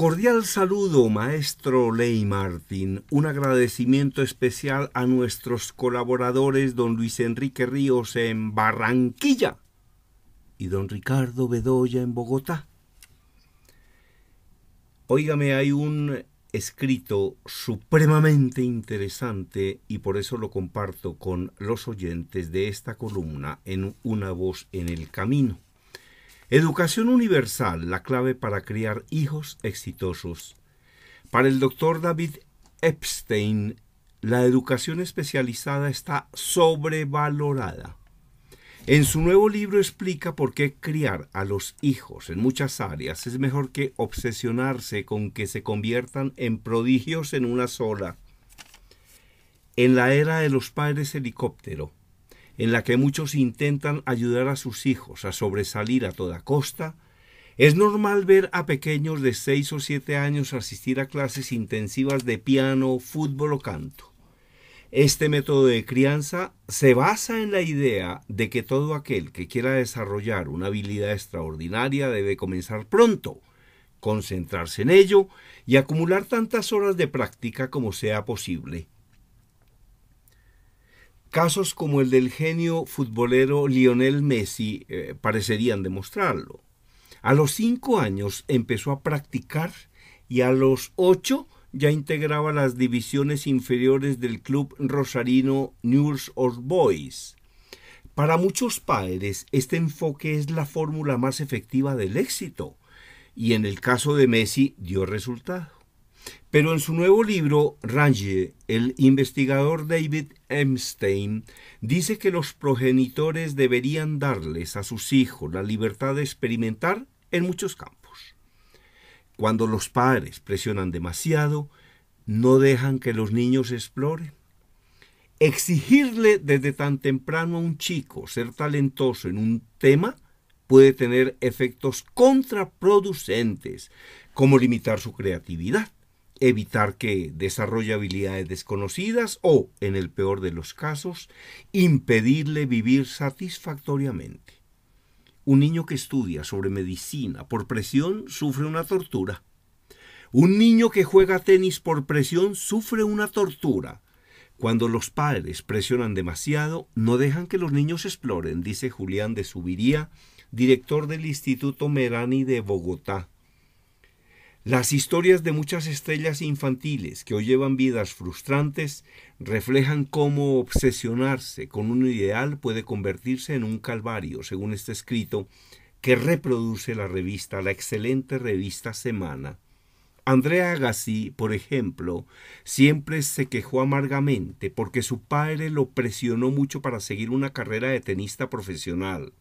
Cordial saludo, maestro Ley Martín. Un agradecimiento especial a nuestros colaboradores, don Luis Enrique Ríos en Barranquilla y don Ricardo Bedoya en Bogotá. Óigame, hay un escrito supremamente interesante y por eso lo comparto con los oyentes de esta columna en Una voz en el camino. Educación universal, la clave para criar hijos exitosos. Para el doctor David Epstein, la educación especializada está sobrevalorada. En su nuevo libro explica por qué criar a los hijos en muchas áreas es mejor que obsesionarse con que se conviertan en prodigios en una sola. En la era de los padres helicóptero, en la que muchos intentan ayudar a sus hijos a sobresalir a toda costa, es normal ver a pequeños de 6 o 7 años asistir a clases intensivas de piano, fútbol o canto. Este método de crianza se basa en la idea de que todo aquel que quiera desarrollar una habilidad extraordinaria debe comenzar pronto, concentrarse en ello y acumular tantas horas de práctica como sea posible. Casos como el del genio futbolero Lionel Messi eh, parecerían demostrarlo. A los cinco años empezó a practicar y a los ocho ya integraba las divisiones inferiores del club rosarino News or Boys. Para muchos padres, este enfoque es la fórmula más efectiva del éxito, y en el caso de Messi dio resultado. Pero en su nuevo libro, Range, el investigador David Epstein, dice que los progenitores deberían darles a sus hijos la libertad de experimentar en muchos campos. Cuando los padres presionan demasiado, no dejan que los niños exploren. Exigirle desde tan temprano a un chico ser talentoso en un tema puede tener efectos contraproducentes, como limitar su creatividad evitar que desarrolle habilidades desconocidas o, en el peor de los casos, impedirle vivir satisfactoriamente. Un niño que estudia sobre medicina por presión sufre una tortura. Un niño que juega tenis por presión sufre una tortura. Cuando los padres presionan demasiado, no dejan que los niños exploren, dice Julián de Subiría, director del Instituto Merani de Bogotá. Las historias de muchas estrellas infantiles que hoy llevan vidas frustrantes reflejan cómo obsesionarse con un ideal puede convertirse en un calvario, según este escrito que reproduce la revista, la excelente revista Semana. Andrea Agassi, por ejemplo, siempre se quejó amargamente porque su padre lo presionó mucho para seguir una carrera de tenista profesional.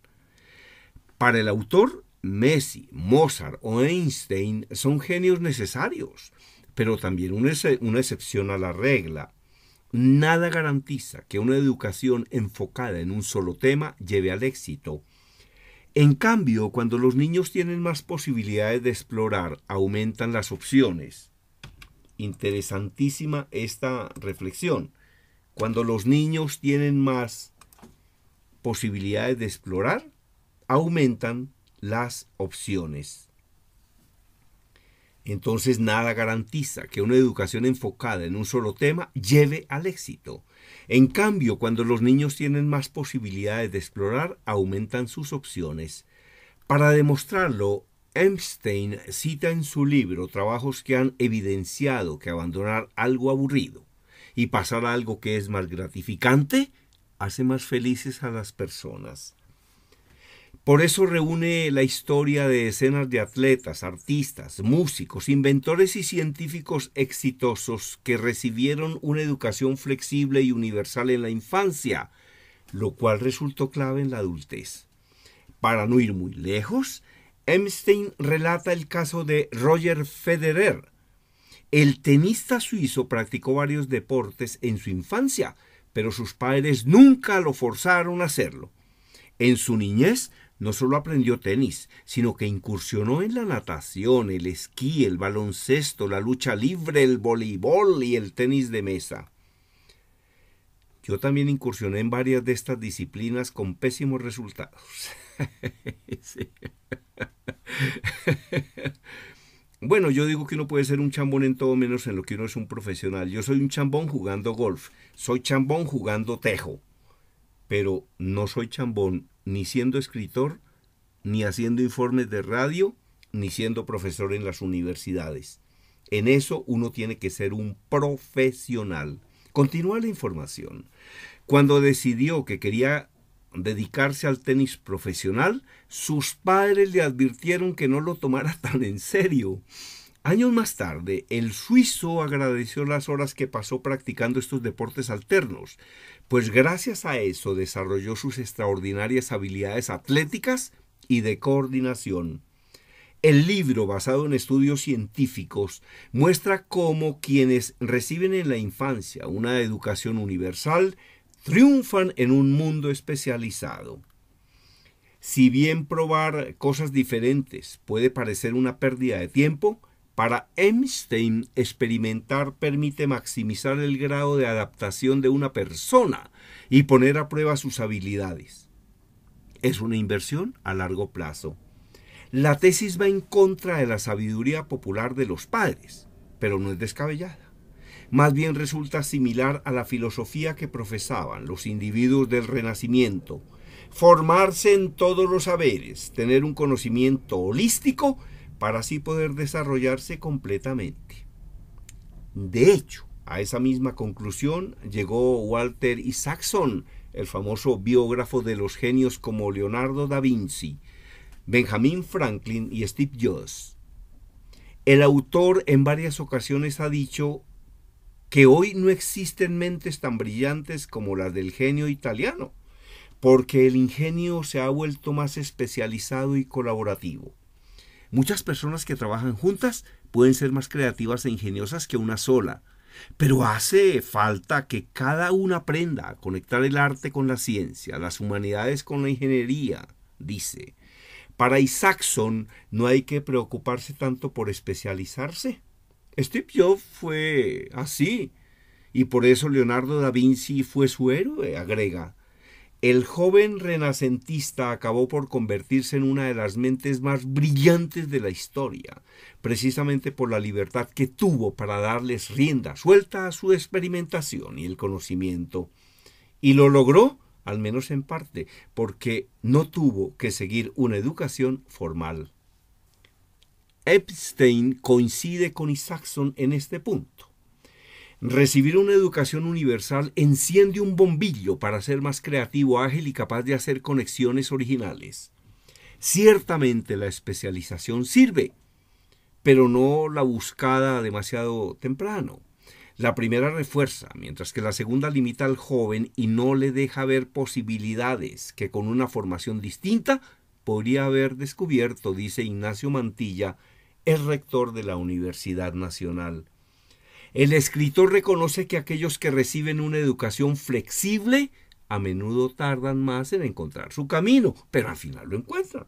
Para el autor, Messi, Mozart o Einstein son genios necesarios, pero también una, una excepción a la regla. Nada garantiza que una educación enfocada en un solo tema lleve al éxito. En cambio, cuando los niños tienen más posibilidades de explorar, aumentan las opciones. Interesantísima esta reflexión. Cuando los niños tienen más posibilidades de explorar, aumentan las opciones. Entonces nada garantiza que una educación enfocada en un solo tema lleve al éxito. En cambio, cuando los niños tienen más posibilidades de explorar, aumentan sus opciones. Para demostrarlo, Einstein cita en su libro trabajos que han evidenciado que abandonar algo aburrido y pasar a algo que es más gratificante hace más felices a las personas. Por eso reúne la historia de decenas de atletas, artistas, músicos, inventores y científicos exitosos que recibieron una educación flexible y universal en la infancia, lo cual resultó clave en la adultez. Para no ir muy lejos, Einstein relata el caso de Roger Federer. El tenista suizo practicó varios deportes en su infancia, pero sus padres nunca lo forzaron a hacerlo. En su niñez no solo aprendió tenis, sino que incursionó en la natación, el esquí, el baloncesto, la lucha libre, el voleibol y el tenis de mesa. Yo también incursioné en varias de estas disciplinas con pésimos resultados. Bueno, yo digo que uno puede ser un chambón en todo menos en lo que uno es un profesional. Yo soy un chambón jugando golf, soy chambón jugando tejo, pero no soy chambón ni siendo escritor, ni haciendo informes de radio, ni siendo profesor en las universidades. En eso uno tiene que ser un profesional. Continúa la información. Cuando decidió que quería dedicarse al tenis profesional, sus padres le advirtieron que no lo tomara tan en serio. Años más tarde, el suizo agradeció las horas que pasó practicando estos deportes alternos, pues gracias a eso desarrolló sus extraordinarias habilidades atléticas y de coordinación. El libro, basado en estudios científicos, muestra cómo quienes reciben en la infancia una educación universal triunfan en un mundo especializado. Si bien probar cosas diferentes puede parecer una pérdida de tiempo, para Einstein, experimentar permite maximizar el grado de adaptación de una persona y poner a prueba sus habilidades. Es una inversión a largo plazo. La tesis va en contra de la sabiduría popular de los padres, pero no es descabellada. Más bien resulta similar a la filosofía que profesaban los individuos del Renacimiento. Formarse en todos los saberes, tener un conocimiento holístico, para así poder desarrollarse completamente. De hecho, a esa misma conclusión llegó Walter Isaacson, el famoso biógrafo de los genios como Leonardo da Vinci, Benjamin Franklin y Steve Jobs. El autor en varias ocasiones ha dicho que hoy no existen mentes tan brillantes como las del genio italiano, porque el ingenio se ha vuelto más especializado y colaborativo. Muchas personas que trabajan juntas pueden ser más creativas e ingeniosas que una sola, pero hace falta que cada una aprenda a conectar el arte con la ciencia, las humanidades con la ingeniería, dice. Para Isaacson no hay que preocuparse tanto por especializarse. Steve Jobs fue así, y por eso Leonardo da Vinci fue su héroe, agrega. El joven renacentista acabó por convertirse en una de las mentes más brillantes de la historia, precisamente por la libertad que tuvo para darles rienda suelta a su experimentación y el conocimiento. Y lo logró, al menos en parte, porque no tuvo que seguir una educación formal. Epstein coincide con Isaacson en este punto. Recibir una educación universal enciende un bombillo para ser más creativo, ágil y capaz de hacer conexiones originales. Ciertamente la especialización sirve, pero no la buscada demasiado temprano. La primera refuerza, mientras que la segunda limita al joven y no le deja ver posibilidades que con una formación distinta podría haber descubierto, dice Ignacio Mantilla, el rector de la Universidad Nacional el escritor reconoce que aquellos que reciben una educación flexible a menudo tardan más en encontrar su camino, pero al final lo encuentran.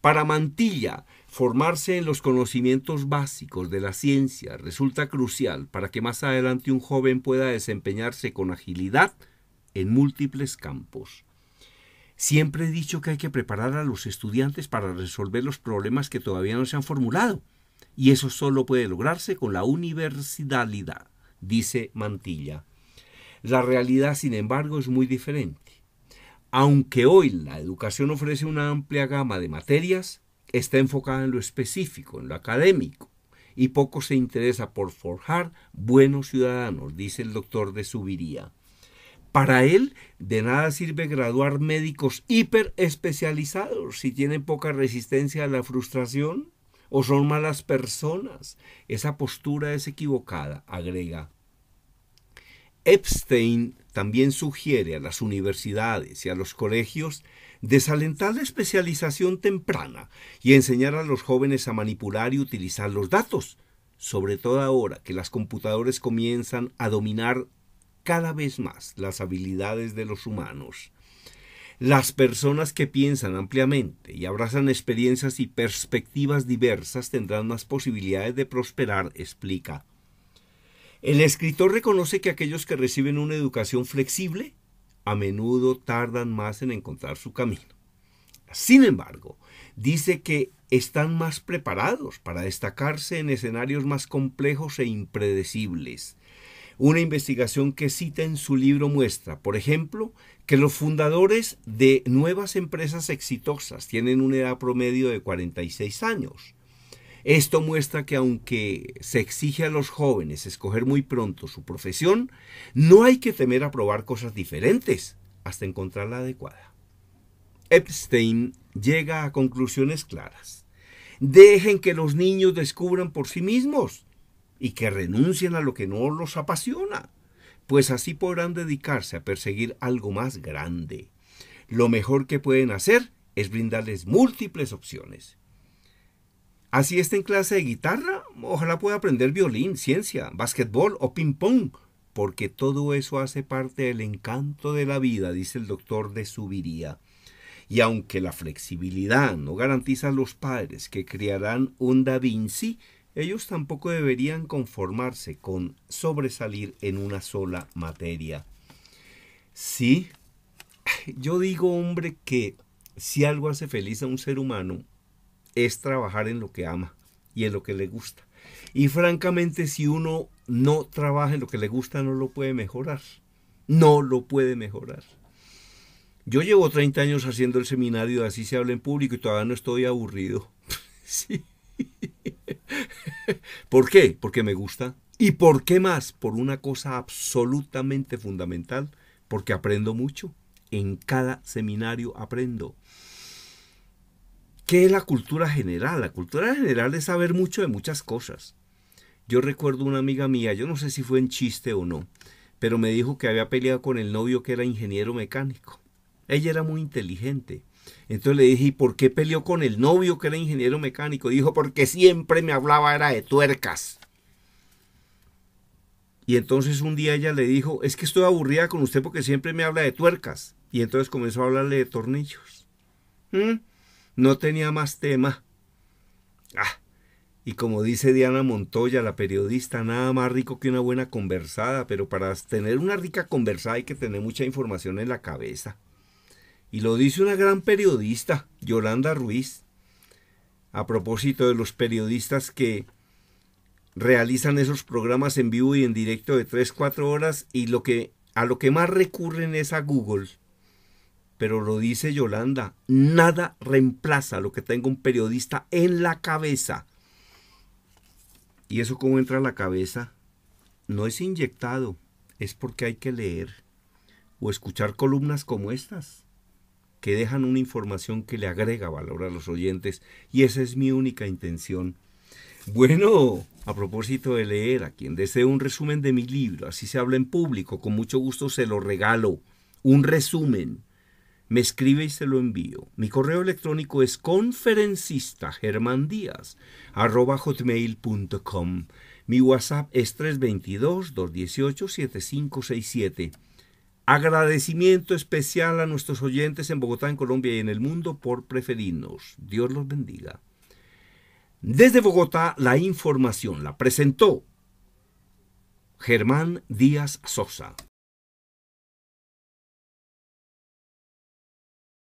Para Mantilla, formarse en los conocimientos básicos de la ciencia resulta crucial para que más adelante un joven pueda desempeñarse con agilidad en múltiples campos. Siempre he dicho que hay que preparar a los estudiantes para resolver los problemas que todavía no se han formulado y eso solo puede lograrse con la universalidad, dice Mantilla. La realidad, sin embargo, es muy diferente. Aunque hoy la educación ofrece una amplia gama de materias, está enfocada en lo específico, en lo académico, y poco se interesa por forjar buenos ciudadanos, dice el doctor de Subiría. Para él, de nada sirve graduar médicos hiperespecializados si tienen poca resistencia a la frustración o son malas personas. Esa postura es equivocada, agrega. Epstein también sugiere a las universidades y a los colegios desalentar la especialización temprana y enseñar a los jóvenes a manipular y utilizar los datos, sobre todo ahora que las computadoras comienzan a dominar cada vez más las habilidades de los humanos. Las personas que piensan ampliamente y abrazan experiencias y perspectivas diversas tendrán más posibilidades de prosperar, explica. El escritor reconoce que aquellos que reciben una educación flexible a menudo tardan más en encontrar su camino. Sin embargo, dice que están más preparados para destacarse en escenarios más complejos e impredecibles. Una investigación que cita en su libro muestra, por ejemplo, que los fundadores de nuevas empresas exitosas tienen una edad promedio de 46 años. Esto muestra que aunque se exige a los jóvenes escoger muy pronto su profesión, no hay que temer a probar cosas diferentes hasta encontrar la adecuada. Epstein llega a conclusiones claras. Dejen que los niños descubran por sí mismos y que renuncien a lo que no los apasiona, pues así podrán dedicarse a perseguir algo más grande. Lo mejor que pueden hacer es brindarles múltiples opciones. Así está en clase de guitarra, ojalá pueda aprender violín, ciencia, básquetbol o ping-pong, porque todo eso hace parte del encanto de la vida, dice el doctor de Subiría. Y aunque la flexibilidad no garantiza a los padres que criarán un Da Vinci, ellos tampoco deberían conformarse con sobresalir en una sola materia. Sí, yo digo, hombre, que si algo hace feliz a un ser humano, es trabajar en lo que ama y en lo que le gusta. Y francamente, si uno no trabaja en lo que le gusta, no lo puede mejorar. No lo puede mejorar. Yo llevo 30 años haciendo el seminario, así se habla en público y todavía no estoy aburrido. sí. ¿Por qué? Porque me gusta. ¿Y por qué más? Por una cosa absolutamente fundamental, porque aprendo mucho. En cada seminario aprendo. ¿Qué es la cultura general? La cultura general es saber mucho de muchas cosas. Yo recuerdo una amiga mía, yo no sé si fue en chiste o no, pero me dijo que había peleado con el novio que era ingeniero mecánico. Ella era muy inteligente, entonces le dije, ¿y por qué peleó con el novio que era ingeniero mecánico? Dijo, porque siempre me hablaba era de tuercas. Y entonces un día ella le dijo, es que estoy aburrida con usted porque siempre me habla de tuercas. Y entonces comenzó a hablarle de tornillos. ¿Mm? No tenía más tema. Ah, y como dice Diana Montoya, la periodista, nada más rico que una buena conversada, pero para tener una rica conversada hay que tener mucha información en la cabeza. Y lo dice una gran periodista, Yolanda Ruiz, a propósito de los periodistas que realizan esos programas en vivo y en directo de 3-4 horas y lo que, a lo que más recurren es a Google. Pero lo dice Yolanda, nada reemplaza lo que tenga un periodista en la cabeza. ¿Y eso cómo entra a la cabeza? No es inyectado, es porque hay que leer o escuchar columnas como estas que dejan una información que le agrega valor a los oyentes y esa es mi única intención. Bueno, a propósito de leer, a quien desee un resumen de mi libro, así se habla en público, con mucho gusto se lo regalo. Un resumen. Me escribe y se lo envío. Mi correo electrónico es conferencista Mi WhatsApp es 322-218-7567. Agradecimiento especial a nuestros oyentes en Bogotá, en Colombia y en el mundo por preferirnos. Dios los bendiga. Desde Bogotá, la información la presentó Germán Díaz Sosa.